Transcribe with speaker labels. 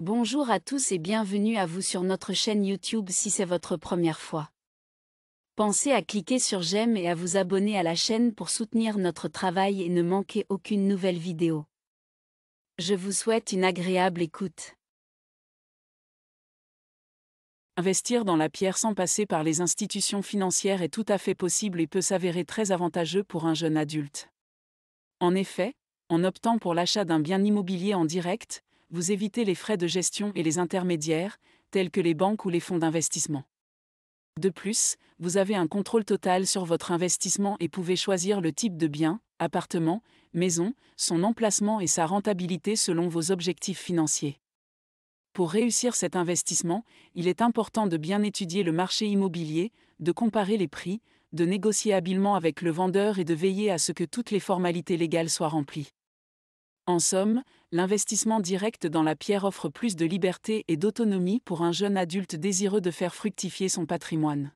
Speaker 1: Bonjour à tous et bienvenue à vous sur notre chaîne YouTube si c'est votre première fois. Pensez à cliquer sur j'aime et à vous abonner à la chaîne pour soutenir notre travail et ne manquer aucune nouvelle vidéo. Je vous souhaite une agréable écoute.
Speaker 2: Investir dans la pierre sans passer par les institutions financières est tout à fait possible et peut s'avérer très avantageux pour un jeune adulte. En effet, en optant pour l'achat d'un bien immobilier en direct, vous évitez les frais de gestion et les intermédiaires, tels que les banques ou les fonds d'investissement. De plus, vous avez un contrôle total sur votre investissement et pouvez choisir le type de bien, appartement, maison, son emplacement et sa rentabilité selon vos objectifs financiers. Pour réussir cet investissement, il est important de bien étudier le marché immobilier, de comparer les prix, de négocier habilement avec le vendeur et de veiller à ce que toutes les formalités légales soient remplies. En somme, l'investissement direct dans la pierre offre plus de liberté et d'autonomie pour un jeune adulte désireux de faire fructifier son patrimoine.